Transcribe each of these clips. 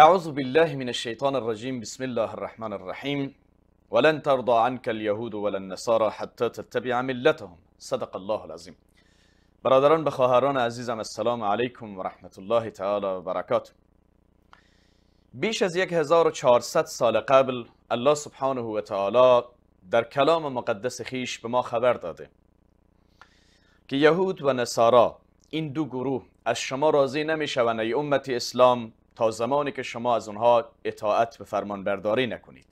اعوذ بالله من الشيطان الرجيم بسم الله الرحمن الرحيم ولن ترضى عنك اليهود ولا النصارى حتى تتبع ملتهم صدق الله العظیم برادران به خواهران عزیزم السلام علیکم و رحمت الله تعالی و برکاته بیش از 1400 سال قبل الله سبحانه و تعالی در کلام مقدس خیش به ما خبر داده که یهود و نصارا این دو گروه از شما راضی نمیشوند ای امت اسلام تا زمانی که شما از اونها اطاعت به فرمان برداری نکنید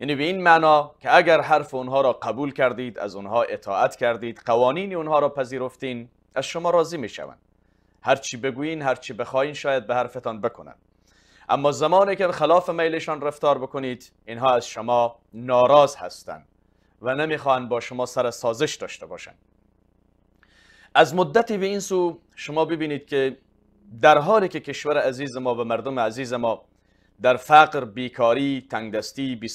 یعنی به این معنا که اگر حرف اونها را قبول کردید از اونها اطاعت کردید قوانین اونها را پذیرفتین از شما راضی میشوند هرچی هر هرچی بخواین شاید به حرفتان بکنن اما زمانی که خلاف میلشان رفتار بکنید اینها از شما ناراض هستند و نمیخوان با شما سر سازش داشته باشند از مدتی به این سو شما ببینید که در حالی که کشور عزیز ما و مردم عزیز ما در فقر، بیکاری، تنگدستی، بی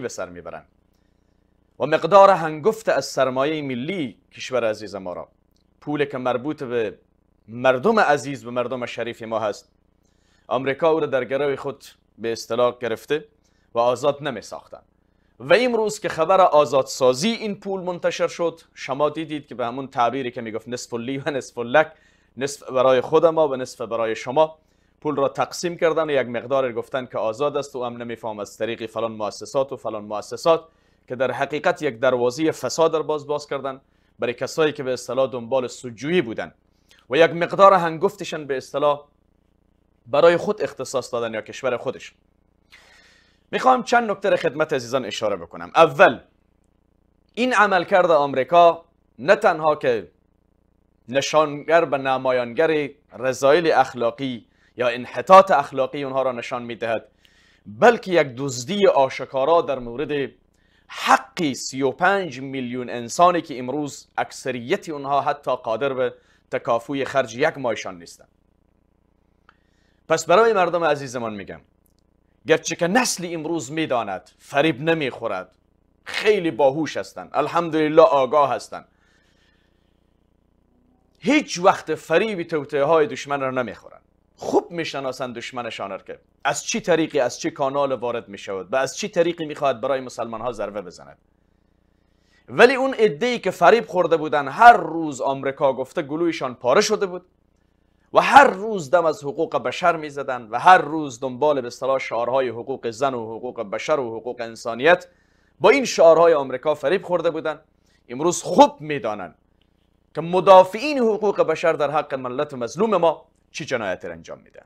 به سر میبرند و مقدار هنگفت از سرمایه ملی کشور عزیز ما را پول که مربوط به مردم عزیز و مردم شریف ما هست آمریکا او را در گروه خود به اصطلاح گرفته و آزاد نمی ساختن و امروز که خبر آزادسازی این پول منتشر شد شما دیدید که به همون تعبیری که میگفت نصف لی و نصف لک نصف برای خود ما و نصف برای شما پول را تقسیم کردن و یک مقدار گفتن که آزاد است و هم نمیفهم از طریق فلان مؤسسات و فلان مؤسسات که در حقیقت یک دروازه فساد را باز باز کردن برای کسایی که به اصطلاح دنبال سجویی بودن و یک مقدار هنگفتشن به اصطلاح برای خود اختصاص دادن یا کشور خودش میخوام چند نکته خدمت عزیزان اشاره بکنم اول این عمل کرده آمریکا نه تنها که نشانگر و نمایانگر رضایل اخلاقی یا انحطاط اخلاقی اونها را نشان میدهد بلکه یک دزدی آشکارا در مورد حقی 35 میلیون انسانی که امروز اکثریت اونها حتی قادر به تکافوی خرج یک مایشان نیستند پس برای مردم عزیزمان میگم گرچه که نسل امروز میداند فریب نمیخورد خیلی باهوش هستند الحمدلله آگاه هستند هیچ وقت فریب توته های دشمن را نمیخورند خوب میشناسند دشمنشان را که از چی طریقی از چه کانال وارد میشود و از چی طریقی میخواهد برای مسلمان ها ضربه بزند ولی اون عده ای که فریب خورده بودن هر روز آمریکا گفته گلویشان پاره شده بود و هر روز دم از حقوق بشر می و هر روز دنبال به اصطلاح شعارهای حقوق زن و حقوق بشر و حقوق انسانیت با این شعارهای آمریکا فریب خورده بودن امروز خوب میدانند که مدافعین حقوق بشر در حق ملت مظلوم ما چی جنایتی را انجام میدن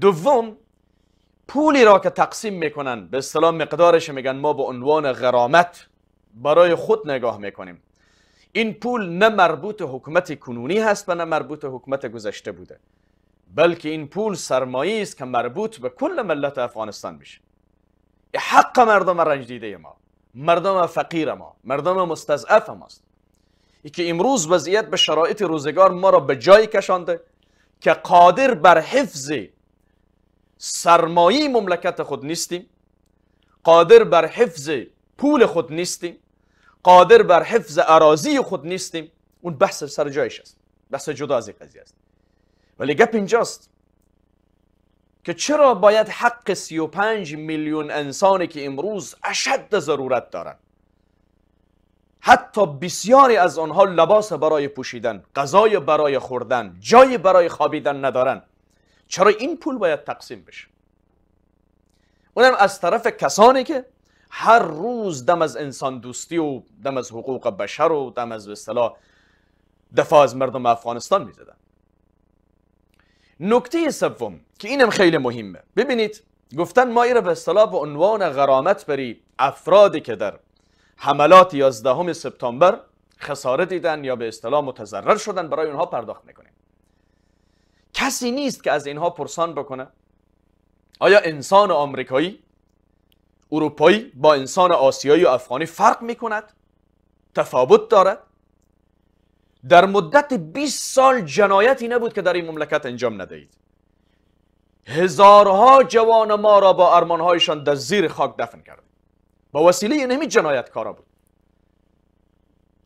دوم پولی را که تقسیم میکنن به سلام مقدارش میگن ما به عنوان غرامت برای خود نگاه میکنیم این پول نه مربوط حکومت کنونی هست و نه مربوط حکومت گذشته بوده بلکه این پول سرمایه است که مربوط به کل ملت افغانستان میشه حق مردم رنج ما مردم فقیر ما مردم مستضعف ماست که امروز وضعیت به شرایط روزگار ما را به جایی کشانده که قادر بر حفظ سرمایه مملکت خود نیستیم قادر بر حفظ پول خود نیستیم قادر بر حفظ اراضی خود نیستیم اون بحث سر جایش است بحث جدا از این قضیه است ولی گپ اینجاست که چرا باید حق 35 میلیون انسانی که امروز اشد ضرورت دارند حتی بسیاری از آنها لباس برای پوشیدن غذای برای خوردن جای برای خوابیدن ندارن چرا این پول باید تقسیم بشه اونم از طرف کسانی که هر روز دم از انسان دوستی و دم از حقوق بشر و دم از اصطلاح دفاع از مردم افغانستان میزدن نکته سوم که اینم خیلی مهمه ببینید گفتن ما این به اصطلاح به عنوان غرامت بری افرادی که در حملات 11 سپتامبر خساره دیدن یا به اصطلاح متضرر شدن برای اونها پرداخت میکنیم کسی نیست که از اینها پرسان بکنه آیا انسان آمریکایی اروپایی با انسان آسیایی و افغانی فرق میکند تفاوت دارد در مدت 20 سال جنایتی نبود که در این مملکت انجام ندهید هزارها جوان ما را با ارمانهایشان در زیر خاک دفن کردید با وسیله این همین جنایتکارا بود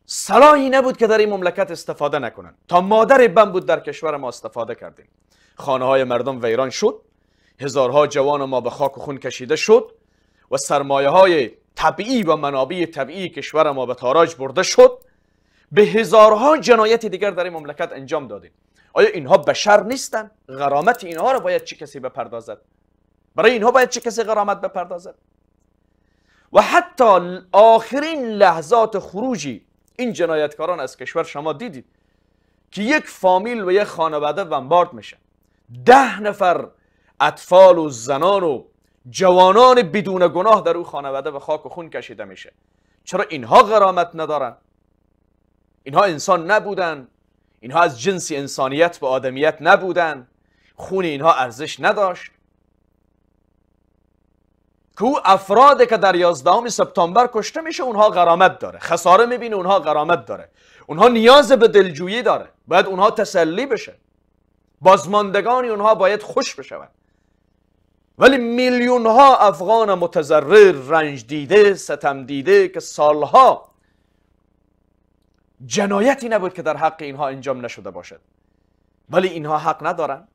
صلاحی نبود که در این مملکت استفاده نکنن تا مادر بم بود در کشور ما استفاده کردیم خانه های مردم ویران شد هزارها جوان ما به خاک و خون کشیده شد و سرمایه های طبیعی و منابع طبیعی کشور ما به تاراج برده شد به هزارها جنایت دیگر در این مملکت انجام دادیم آیا اینها بشر نیستن؟ غرامت اینها را باید چه کسی بپردازد؟ برای اینها باید چه کسی غرامت بپردازد؟ و حتی آخرین لحظات خروجی این جنایتکاران از کشور شما دیدید که یک فامیل و یک خانواده بمبارد میشه ده نفر اطفال و زنان و جوانان بدون گناه در او خانواده به خاک و خون کشیده میشه چرا اینها غرامت ندارن اینها انسان نبودن اینها از جنس انسانیت و آدمیت نبودن خون اینها ارزش نداشت که افرادی که در 11 سپتامبر کشته میشه اونها غرامت داره خساره میبینه اونها غرامت داره اونها نیاز به دلجویی داره باید اونها تسلی بشه بازماندگان اونها باید خوش بشون ولی میلیون ها افغان متضرر رنج دیده ستم دیده که سالها جنایتی نبود که در حق اینها انجام نشده باشد ولی اینها حق ندارن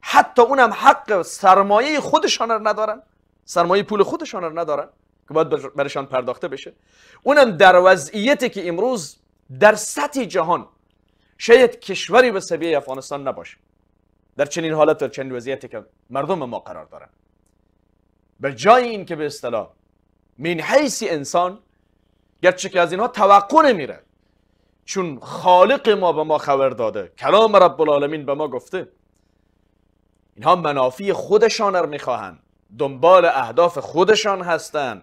حتی اونم حق سرمایه خودشان را ندارن سرمایه پول خودشان رو ندارن که باید برشان پرداخته بشه اونم در وضعیتی که امروز در سطح جهان شاید کشوری به سبیه افغانستان نباشه در چنین حالت و چنین وضعیتی که مردم ما قرار دارن به جای این که به اصطلاح من حیث انسان گرچه که از اینها توقع نمیره چون خالق ما به ما خبر داده کلام رب العالمین به ما گفته اینها منافی خودشان رو میخواهند دنبال اهداف خودشان هستند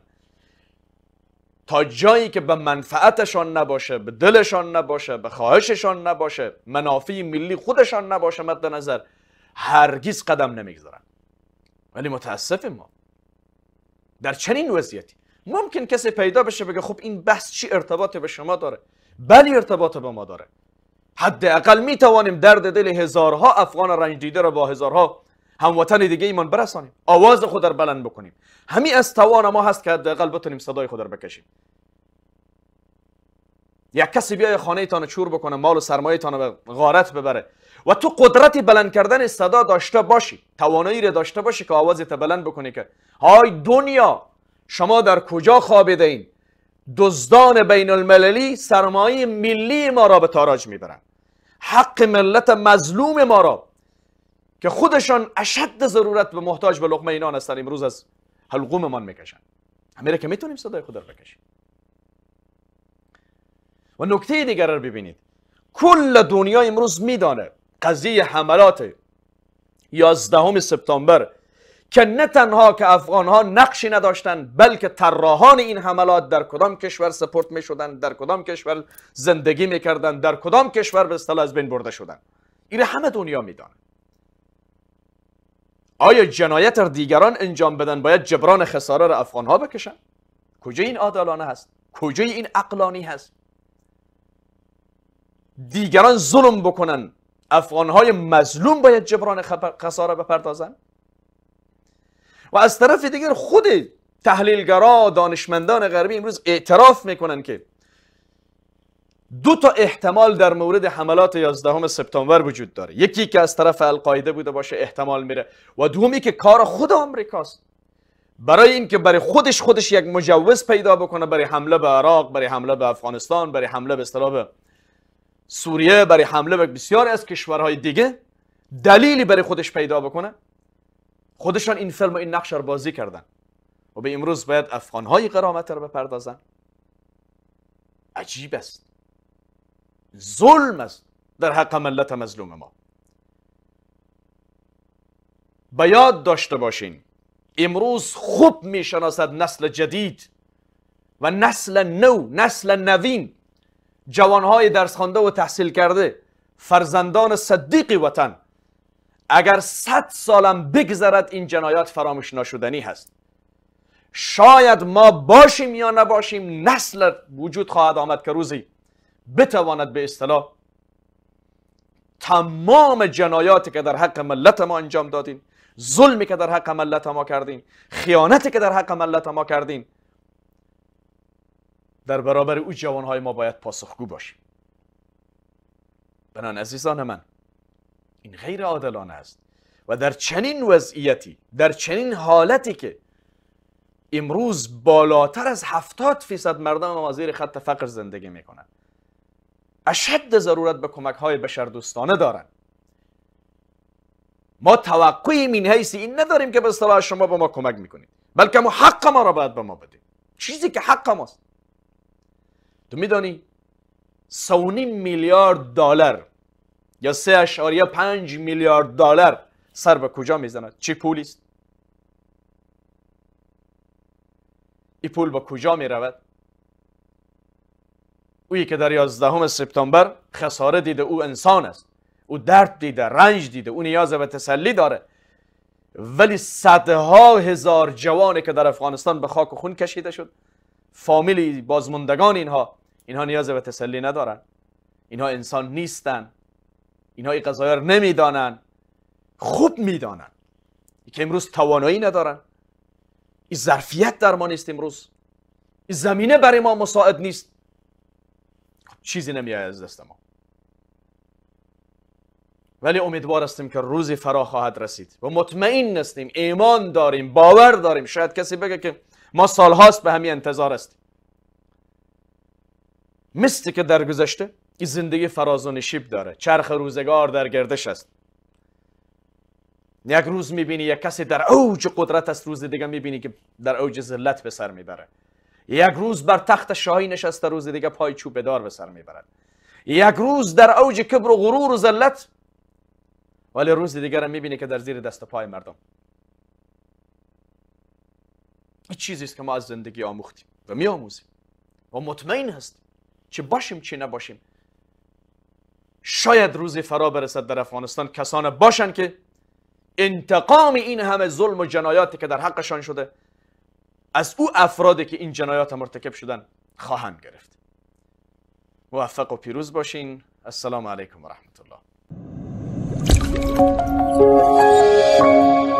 تا جایی که به منفعتشان نباشه به دلشان نباشه به خواهششان نباشه منافع ملی خودشان نباشه مد نظر هرگیز قدم نمیگذارن ولی متاسف ما در چنین وضعیتی ممکن کسی پیدا بشه بگه خب این بحث چی ارتباطی به شما داره بلی ارتباط به ما داره حداقل می توانیم درد دل هزارها افغان رنج دیده را با هزارها هموطن دیگه ایمان برسانیم آواز خود را بلند بکنیم همی از توان ما هست که حداقل بتونیم صدای خود را بکشیم یک کسی بیای خانه تان چور بکنه مال و سرمایه تان به غارت ببره و تو قدرت بلند کردن صدا داشته باشی توانایی را داشته باشی که آوازت بلند بکنی که های دنیا شما در کجا خوابیده این دزدان بین المللی سرمایه ملی ما را به تاراج میبرند حق ملت مظلوم ما را که خودشان اشد ضرورت به محتاج به لقمه اینان هستن امروز از حلقوممان میکشن همه که میتونیم صدای خود رو بکشیم و نکته دیگر رو ببینید کل دنیا امروز میدانه قضیه حملات 11 سپتامبر که نه تنها که افغان ها نقشی نداشتند بلکه طراحان این حملات در کدام کشور سپورت می شدند در کدام کشور زندگی می در کدام کشور به اصطلاح از بین برده شدن. این همه دنیا میدانه آیا جنایت را دیگران انجام بدن باید جبران خساره را افغانها بکشن کجا این عادلانه هست کجای این اقلانی هست دیگران ظلم بکنن های مظلوم باید جبران خب- خساره بپردازن و از طرف دیگر خود تحلیلگرا دانشمندان غربی امروز اعتراف میکنن که دو تا احتمال در مورد حملات 11 سپتامبر وجود داره یکی که از طرف القاعده بوده باشه احتمال میره و دومی که کار خود آمریکاست برای اینکه برای خودش خودش یک مجوز پیدا بکنه برای حمله به عراق برای حمله به افغانستان برای حمله به اصطلاح سوریه برای حمله به بسیاری از کشورهای دیگه دلیلی برای خودش پیدا بکنه خودشان این فیلم و این نقش رو بازی کردن و به امروز باید افغانهای قرامت رو بپردازن عجیب است ظلم است در حق ملت مظلوم ما به یاد داشته باشین امروز خوب میشناسد نسل جدید و نسل نو نسل نوین جوانهای درس خوانده و تحصیل کرده فرزندان صدیق وطن اگر صد سالم بگذرد این جنایات فراموش ناشدنی هست شاید ما باشیم یا نباشیم نسل وجود خواهد آمد که روزی بتواند به اصطلاح تمام جنایاتی که در حق ملت ما انجام دادین ظلمی که در حق ملت ما کردین خیانتی که در حق ملت ما کردین در برابر او جوانهای ما باید پاسخگو باشیم بنان عزیزان من این غیر عادلانه است و در چنین وضعیتی در چنین حالتی که امروز بالاتر از هفتاد فیصد مردم ما زیر خط فقر زندگی میکنند اشد ضرورت به کمک های بشردوستانه دارن ما توقعی این حیث این نداریم که به اصطلاح شما به ما کمک میکنید بلکه ما حق ما را باید به ما بدیم چیزی که حق ماست تو میدانی سونی میلیارد دلار یا سه اشاریه پنج میلیارد دلار سر به کجا میزند چه پولی است این پول به کجا میرود اویی که در 11 سپتامبر خساره دیده او انسان است او درد دیده رنج دیده او نیاز به تسلی داره ولی صدها هزار جوانی که در افغانستان به خاک و خون کشیده شد فامیلی بازماندگان اینها اینها نیاز به تسلی ندارن اینها انسان نیستن اینها ای قضایا رو نمیدانن خوب میدانن که امروز توانایی ندارن این ظرفیت در ما نیست امروز این زمینه برای ما مساعد نیست چیزی نمیاید از دست ما ولی امیدوار هستیم که روزی فرا خواهد رسید و مطمئن هستیم ایمان داریم باور داریم شاید کسی بگه که ما سالهاست به همین انتظار هستیم مثل که در گذشته این زندگی فراز و نشیب داره چرخ روزگار در گردش است یک روز میبینی یک کسی در اوج قدرت است روز دیگه میبینی که در اوج ذلت به سر میبره یک روز بر تخت شاهی نشسته روز دیگه پای چوب دار به سر میبرد یک روز در اوج کبر و غرور و ذلت ولی روز دیگر می میبینه که در زیر دست پای مردم این چیزی است که ما از زندگی آموختیم و میآموزیم و مطمئن هستیم چه باشیم چه نباشیم شاید روزی فرا برسد در افغانستان کسان باشند که انتقام این همه ظلم و جنایاتی که در حقشان شده از او افرادی که این جنایات مرتکب شدن خواهند گرفت موفق و پیروز باشین السلام علیکم و رحمت الله